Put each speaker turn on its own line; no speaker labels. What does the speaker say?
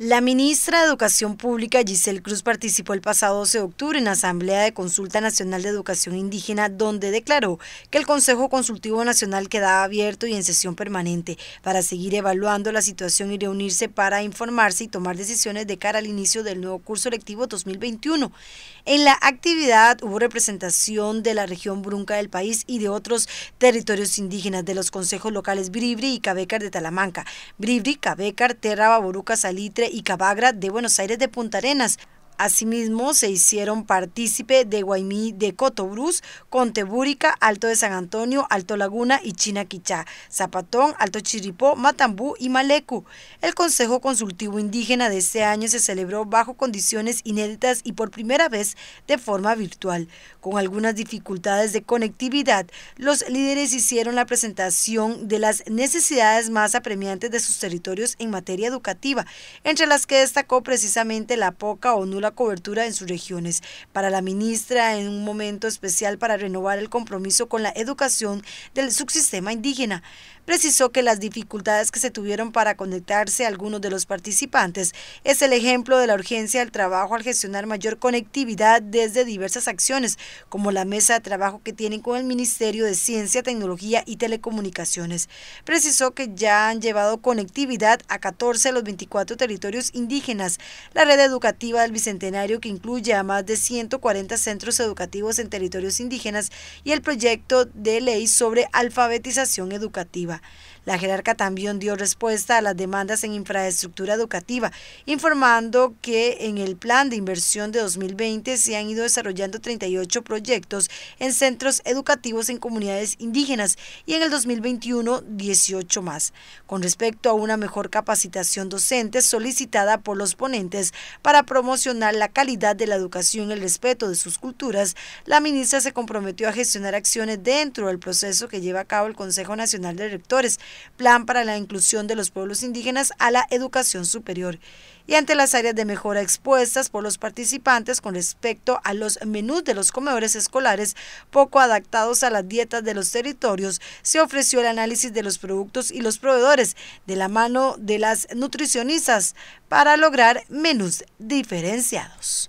La ministra de Educación Pública Giselle Cruz participó el pasado 12 de octubre en la Asamblea de Consulta Nacional de Educación Indígena, donde declaró que el Consejo Consultivo Nacional queda abierto y en sesión permanente para seguir evaluando la situación y reunirse para informarse y tomar decisiones de cara al inicio del nuevo curso electivo 2021. En la actividad hubo representación de la región brunca del país y de otros territorios indígenas de los consejos locales Bribri y Cabecar de Talamanca, Bribri, Cabecar, Terra, Baboruca, Salitre, y Cabagra de Buenos Aires de Punta Arenas. Asimismo, se hicieron partícipe de Guaymí de Cotobruz, Contebúrica, Alto de San Antonio, Alto Laguna y Quichá, Zapatón, Alto Chiripó, Matambú y Malecu. El Consejo Consultivo Indígena de este año se celebró bajo condiciones inéditas y por primera vez de forma virtual. Con algunas dificultades de conectividad, los líderes hicieron la presentación de las necesidades más apremiantes de sus territorios en materia educativa, entre las que destacó precisamente la poca o nula la cobertura en sus regiones. Para la ministra, en un momento especial para renovar el compromiso con la educación del subsistema indígena, precisó que las dificultades que se tuvieron para conectarse a algunos de los participantes es el ejemplo de la urgencia del trabajo al gestionar mayor conectividad desde diversas acciones, como la mesa de trabajo que tienen con el Ministerio de Ciencia, Tecnología y Telecomunicaciones. Precisó que ya han llevado conectividad a 14 de los 24 territorios indígenas. La red educativa del Vicente que incluye a más de 140 centros educativos en territorios indígenas y el proyecto de ley sobre alfabetización educativa. La jerarca también dio respuesta a las demandas en infraestructura educativa, informando que en el plan de inversión de 2020 se han ido desarrollando 38 proyectos en centros educativos en comunidades indígenas y en el 2021 18 más. Con respecto a una mejor capacitación docente solicitada por los ponentes para promocionar la calidad de la educación y el respeto de sus culturas, la ministra se comprometió a gestionar acciones dentro del proceso que lleva a cabo el Consejo Nacional de Rectores Plan para la Inclusión de los Pueblos Indígenas a la Educación Superior, y ante las áreas de mejora expuestas por los participantes con respecto a los menús de los comedores escolares poco adaptados a las dietas de los territorios, se ofreció el análisis de los productos y los proveedores de la mano de las nutricionistas para lograr menús diferenciados.